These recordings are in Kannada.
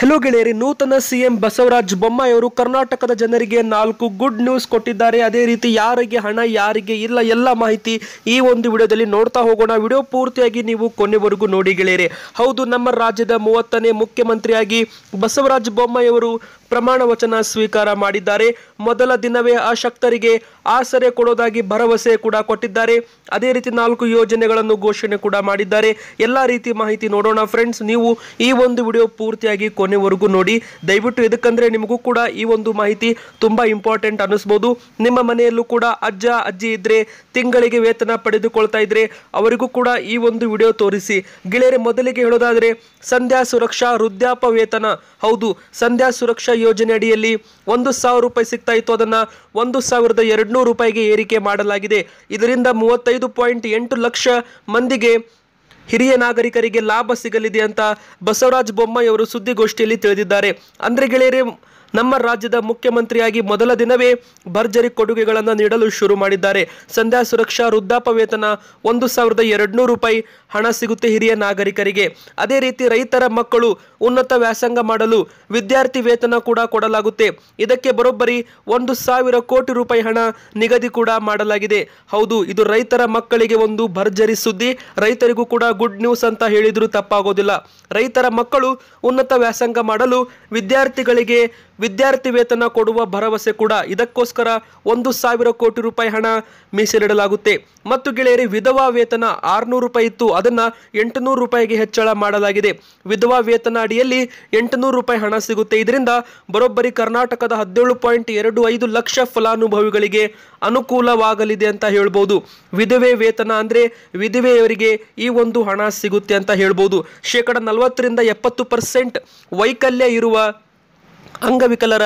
ಹೆಲೋ ಗೆಳೆಯರಿ ನೂತನ ಸಿಎಂ ಬಸವರಾಜ ಬೊಮ್ಮಾಯಿಯವರು ಕರ್ನಾಟಕದ ಜನರಿಗೆ ನಾಲ್ಕು ಗುಡ್ ನ್ಯೂಸ್ ಕೊಟ್ಟಿದ್ದಾರೆ ಅದೇ ರೀತಿ ಯಾರಿಗೆ ಹಣ ಯಾರಿಗೆ ಇಲ್ಲ ಎಲ್ಲ ಮಾಹಿತಿ ಈ ಒಂದು ವಿಡಿಯೋದಲ್ಲಿ ನೋಡ್ತಾ ಹೋಗೋಣ ವಿಡಿಯೋ ಪೂರ್ತಿಯಾಗಿ ನೀವು ಕೊನೆವರೆಗೂ ನೋಡಿ ಗೆಳೆಯರಿ ಹೌದು ನಮ್ಮ ರಾಜ್ಯದ ಮೂವತ್ತನೇ ಮುಖ್ಯಮಂತ್ರಿಯಾಗಿ ಬಸವರಾಜ ಬೊಮ್ಮಾಯಿಯವರು ಪ್ರಮಾಣ ವಚನ ಸ್ವೀಕಾರ ಮಾಡಿದ್ದಾರೆ ಮೊದಲ ದಿನವೇ ಅಶಕ್ತರಿಗೆ ಆಸರೆ ಕೊಡೋದಾಗಿ ಭರವಸೆ ಕೂಡ ಕೊಟ್ಟಿದ್ದಾರೆ ಅದೇ ರೀತಿ ನಾಲ್ಕು ಯೋಜನೆಗಳನ್ನು ಘೋಷಣೆ ಕೂಡ ಮಾಡಿದ್ದಾರೆ ಎಲ್ಲ ರೀತಿ ಮಾಹಿತಿ ನೋಡೋಣ ಫ್ರೆಂಡ್ಸ್ ನೀವು ಈ ಒಂದು ವಿಡಿಯೋ ಪೂರ್ತಿಯಾಗಿ ಕೊನೆವರೆಗೂ ನೋಡಿ ದಯವಿಟ್ಟು ಎದಕ್ಕಂದ್ರೆ ನಿಮಗೂ ಕೂಡ ಈ ಒಂದು ಮಾಹಿತಿ ತುಂಬ ಇಂಪಾರ್ಟೆಂಟ್ ಅನ್ನಿಸ್ಬೋದು ನಿಮ್ಮ ಮನೆಯಲ್ಲೂ ಕೂಡ ಅಜ್ಜ ಅಜ್ಜಿ ಇದ್ರೆ ತಿಂಗಳಿಗೆ ವೇತನ ಪಡೆದುಕೊಳ್ತಾ ಇದ್ರೆ ಅವರಿಗೂ ಕೂಡ ಈ ಒಂದು ವಿಡಿಯೋ ತೋರಿಸಿ ಗೆಳೆಯರೆ ಮೊದಲಿಗೆ ಹೇಳೋದಾದರೆ ಸಂಧ್ಯಾ ಸುರಕ್ಷಾ ವೃದ್ಧಾಪ ವೇತನ ಹೌದು ಸಂಧ್ಯಾ ಸುರಕ್ಷಾ ಯೋಜನೆ ಅಡಿಯಲ್ಲಿ ಒಂದು ಸಾವಿರ ರೂಪಾಯಿ ಸಿಗ್ತಾ ಇತ್ತು ಅದನ್ನು ಒಂದು ಸಾವಿರದ ಎರಡುನೂರು ರೂಪಾಯಿಗೆ ಏರಿಕೆ ಮಾಡಲಾಗಿದೆ ಇದರಿಂದ ಮೂವತ್ತೈದು ಪಾಯಿಂಟ್ ಎಂಟು ಲಕ್ಷ ಮಂದಿಗೆ ಹಿರಿಯ ನಾಗರಿಕರಿಗೆ ಲಾಭ ಸಿಗಲಿದೆ ಅಂತ ಬಸವರಾಜ ಬೊಮ್ಮಾಯಿ ಅವರು ಸುದ್ದಿಗೋಷ್ಠಿಯಲ್ಲಿ ತಿಳಿದಿದ್ದಾರೆ ಅಂದರೆ ಗೆಳೆಯರೇ ನಮ್ಮ ರಾಜ್ಯದ ಮುಖ್ಯಮಂತ್ರಿಯಾಗಿ ಮೊದಲ ದಿನವೇ ಭರ್ಜರಿ ಕೊಡುಗೆಗಳನ್ನು ನೀಡಲು ಶುರು ಮಾಡಿದ್ದಾರೆ ಸಂಧ್ಯಾ ಸುರಕ್ಷಾ ವೃದ್ಧಾಪ ವೇತನ ಒಂದು ಸಾವಿರದ ಎರಡುನೂರು ರೂಪಾಯಿ ಹಣ ಸಿಗುತ್ತೆ ಹಿರಿಯ ನಾಗರಿಕರಿಗೆ ಅದೇ ರೀತಿ ರೈತರ ಮಕ್ಕಳು ಉನ್ನತ ವ್ಯಾಸಂಗ ಮಾಡಲು ವಿದ್ಯಾರ್ಥಿ ವೇತನ ಕೂಡ ಕೊಡಲಾಗುತ್ತೆ ಇದಕ್ಕೆ ಬರೋಬ್ಬರಿ ಒಂದು ಸಾವಿರ ಕೋಟಿ ರೂಪಾಯಿ ಹಣ ನಿಗದಿ ಕೂಡ ಮಾಡಲಾಗಿದೆ ಹೌದು ಇದು ರೈತರ ಮಕ್ಕಳಿಗೆ ಒಂದು ಭರ್ಜರಿ ಸುದ್ದಿ ರೈತರಿಗೂ ಕೂಡ ಗುಡ್ ನ್ಯೂಸ್ ಅಂತ ಹೇಳಿದ್ರು ತಪ್ಪಾಗೋದಿಲ್ಲ ರೈತರ ಮಕ್ಕಳು ಉನ್ನತ ವ್ಯಾಸಂಗ ಮಾಡಲು ವಿದ್ಯಾರ್ಥಿಗಳಿಗೆ ವಿದ್ಯಾರ್ಥಿ ವೇತನ ಕೊಡುವ ಭರವಸೆ ಕೂಡ ಇದಕ್ಕೋಸ್ಕರ ಒಂದು ಸಾವಿರ ಕೋಟಿ ರೂಪಾಯಿ ಹಣ ಮೀಸಲಿಡಲಾಗುತ್ತೆ ಮತ್ತು ಗೆಳೆಯರಿ ವಿಧವಾ ವೇತನ ಆರುನೂರು ರೂಪಾಯಿ ಇತ್ತು ಅದನ್ನು ಎಂಟುನೂರು ರೂಪಾಯಿಗೆ ಹೆಚ್ಚಳ ಮಾಡಲಾಗಿದೆ ವಿಧವಾ ವೇತನ ಅಡಿಯಲ್ಲಿ ಎಂಟುನೂರು ರೂಪಾಯಿ ಹಣ ಸಿಗುತ್ತೆ ಇದರಿಂದ ಬರೋಬ್ಬರಿ ಕರ್ನಾಟಕದ ಹದಿನೇಳು ಪಾಯಿಂಟ್ ಎರಡು ಐದು ಲಕ್ಷ ಫಲಾನುಭವಿಗಳಿಗೆ ಅನುಕೂಲವಾಗಲಿದೆ ಅಂತ ಹೇಳ್ಬೋದು ವಿಧವೆ ವೇತನ ಅಂದರೆ ವಿಧವೆಯವರಿಗೆ ಈ ಒಂದು ಹಣ ಸಿಗುತ್ತೆ ಅಂತ ಹೇಳ್ಬೋದು ಶೇಕಡ ನಲವತ್ತರಿಂದ ಎಪ್ಪತ್ತು ಪರ್ಸೆಂಟ್ ವೈಕಲ್ಯ ಇರುವ ಅಂಗವಿಕಲರ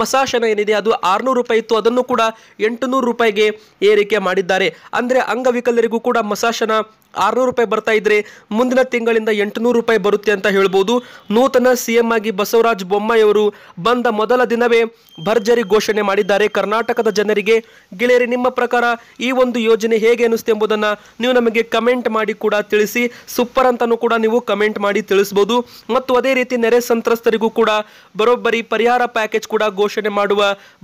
ಮಸಾಶನ ಏನಿದೆ ಅದು ಆರುನೂರು ರೂಪಾಯಿ ಇತ್ತು ಅದನ್ನು ಕೂಡ ಎಂಟುನೂರು ರೂಪಾಯಿಗೆ ಏರಿಕೆ ಮಾಡಿದ್ದಾರೆ ಅಂದರೆ ಅಂಗವಿಕಲರಿಗೂ ಕೂಡ ಮಸಾಶನ ಆರುನೂರು ರೂಪಾಯಿ ಬರ್ತಾ ಇದ್ರೆ ಮುಂದಿನ ತಿಂಗಳಿಂದ ಎಂಟುನೂರು ರೂಪಾಯಿ ಬರುತ್ತೆ ಅಂತ ಹೇಳ್ಬೋದು ನೂತನ ಸಿಎಂ ಆಗಿ ಬಸವರಾಜ ಬೊಮ್ಮಾಯಿಯವರು ಬಂದ ಮೊದಲ ದಿನವೇ ಭರ್ಜರಿ ಘೋಷಣೆ ಮಾಡಿದ್ದಾರೆ ಕರ್ನಾಟಕದ ಜನರಿಗೆ ಗೆಳೆಯರಿ ನಿಮ್ಮ ಪ್ರಕಾರ ಈ ಒಂದು ಯೋಜನೆ ಹೇಗೆ ಅನಿಸ್ತು ಎಂಬುದನ್ನು ನೀವು ನಮಗೆ ಕಮೆಂಟ್ ಮಾಡಿ ಕೂಡ ತಿಳಿಸಿ ಸೂಪರ್ ಅಂತಲೂ ಕೂಡ ನೀವು ಕಮೆಂಟ್ ಮಾಡಿ ತಿಳಿಸ್ಬೋದು ಮತ್ತು ಅದೇ ರೀತಿ ನೆರೆ ಸಂತ್ರಸ್ತರಿಗೂ ಕೂಡ ಬರೋಬ್ಬರಿ ಪರಿಹಾರ ಪ್ಯಾಕೇಜ್ ಕೂಡ ಘೋಷಣೆ ಮಾಡುವ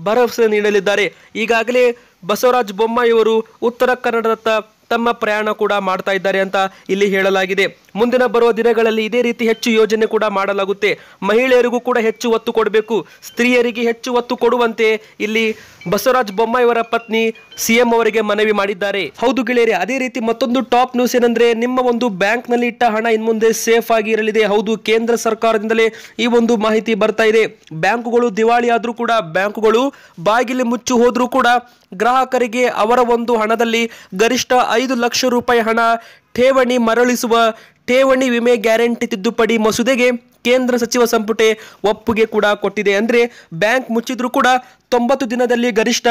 ಭರವಸೆ ನೀಡಲಿದ್ದಾರೆ ಈಗಾಗಲೇ ಬಸವರಾಜ ಬೊಮ್ಮಾಯಿಯವರು ಉತ್ತರ ಕನ್ನಡದತ್ತ ತಮ್ಮ ಪ್ರಯಾಣ ಕೂಡ ಮಾಡ್ತಾ ಇದ್ದಾರೆ ಅಂತ ಇಲ್ಲಿ ಹೇಳಲಾಗಿದೆ ಮುಂದಿನ ಬರುವ ದಿನಗಳಲ್ಲಿ ಇದೇ ರೀತಿ ಹೆಚ್ಚು ಯೋಜನೆ ಕೂಡ ಮಾಡಲಾಗುತ್ತೆ ಮಹಿಳೆಯರಿಗೂ ಕೂಡ ಹೆಚ್ಚು ಒತ್ತು ಕೊಡಬೇಕು ಸ್ತ್ರೀಯರಿಗೆ ಹೆಚ್ಚು ಒತ್ತು ಕೊಡುವಂತೆ ಇಲ್ಲಿ ಬಸವರಾಜ ಬೊಮ್ಮಾಯಿಯವರ ಪತ್ನಿ ಸಿಎಂ ಅವರಿಗೆ ಮನವಿ ಮಾಡಿದ್ದಾರೆ ಹೌದು ಗೆಳೆಯರೆ ಅದೇ ರೀತಿ ಮತ್ತೊಂದು ಟಾಪ್ ನ್ಯೂಸ್ ಏನಂದ್ರೆ ನಿಮ್ಮ ಒಂದು ಬ್ಯಾಂಕ್ ನಲ್ಲಿ ಇಟ್ಟ ಹಣ ಇನ್ಮುಂದೆ ಸೇಫ್ ಆಗಿ ಇರಲಿದೆ ಹೌದು ಕೇಂದ್ರ ಸರ್ಕಾರದಿಂದಲೇ ಈ ಒಂದು ಮಾಹಿತಿ ಬರ್ತಾ ಇದೆ ಬ್ಯಾಂಕುಗಳು ದಿವಾಳಿ ಆದ್ರೂ ಕೂಡ ಬ್ಯಾಂಕುಗಳು ಬಾಗಿಲು ಮುಚ್ಚು ಹೋದ್ರೂ ಕೂಡ ಗ್ರಾಹಕರಿಗೆ ಅವರ ಒಂದು ಹಣದಲ್ಲಿ ಗರಿಷ್ಠ ಐದು ಲಕ್ಷ ರೂಪಾಯಿ ಹಣ ಠೇವಣಿ ಮರಳಿಸುವ ಠೇವಣಿ ವಿಮೆ ಗ್ಯಾರಂಟಿ ತಿದ್ದುಪಡಿ ಮಸೂದೆಗೆ ಕೇಂದ್ರ ಸಚಿವ ಸಂಪುಟೆ ಒಪ್ಪಿಗೆ ಕೂಡ ಕೊಟ್ಟಿದೆ ಅಂದರೆ ಬ್ಯಾಂಕ್ ಮುಚ್ಚಿದ್ರೂ ಕೂಡ ತೊಂಬತ್ತು ದಿನದಲ್ಲಿ ಗರಿಷ್ಠ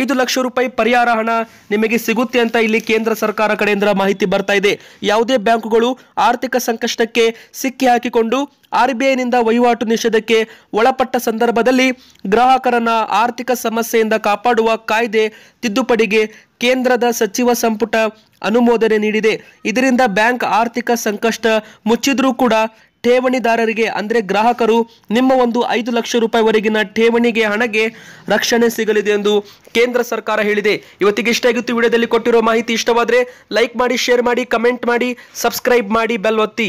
ಐದು ಲಕ್ಷ ರೂಪಾಯಿ ಪರಿಹಾರ ಹಣ ನಿಮಗೆ ಸಿಗುತ್ತೆ ಅಂತ ಇಲ್ಲಿ ಕೇಂದ್ರ ಸರ್ಕಾರ ಕಡೆಯಿಂದ ಮಾಹಿತಿ ಬರ್ತಾ ಇದೆ ಯಾವುದೇ ಬ್ಯಾಂಕುಗಳು ಆರ್ಥಿಕ ಸಂಕಷ್ಟಕ್ಕೆ ಸಿಕ್ಕಿ ಹಾಕಿಕೊಂಡು ಆರ್ ಬಿ ಐನಿಂದ ವಹಿವಾಟು ನಿಷೇಧಕ್ಕೆ ಒಳಪಟ್ಟ ಸಂದರ್ಭದಲ್ಲಿ ಗ್ರಾಹಕರನ್ನ ಆರ್ಥಿಕ ಸಮಸ್ಯೆಯಿಂದ ಕಾಪಾಡುವ ಕಾಯ್ದೆ ತಿದ್ದುಪಡಿಗೆ ಕೇಂದ್ರದ ಸಚಿವ ಸಂಪುಟ ಅನುಮೋದನೆ ನೀಡಿದೆ ಇದರಿಂದ ಬ್ಯಾಂಕ್ ಆರ್ಥಿಕ ಸಂಕಷ್ಟ ಮುಚ್ಚಿದ್ರೂ ಕೂಡ ಠೇವಣಿದಾರರಿಗೆ ಅಂದರೆ ಗ್ರಾಹಕರು ನಿಮ್ಮ ಒಂದು ಐದು ಲಕ್ಷ ರೂಪಾಯಿವರೆಗಿನ ಠೇವಣಿಗೆ ಹಣಗೆ ರಕ್ಷಣೆ ಸಿಗಲಿದೆ ಎಂದು ಕೇಂದ್ರ ಸರ್ಕಾರ ಹೇಳಿದೆ ಇವತ್ತಿಗೆ ಆಗಿತ್ತು ವಿಡಿಯೋದಲ್ಲಿ ಕೊಟ್ಟಿರೋ ಮಾಹಿತಿ ಇಷ್ಟವಾದರೆ ಲೈಕ್ ಮಾಡಿ ಶೇರ್ ಮಾಡಿ ಕಮೆಂಟ್ ಮಾಡಿ ಸಬ್ಸ್ಕ್ರೈಬ್ ಮಾಡಿ ಬೆಲ್ ಒತ್ತಿ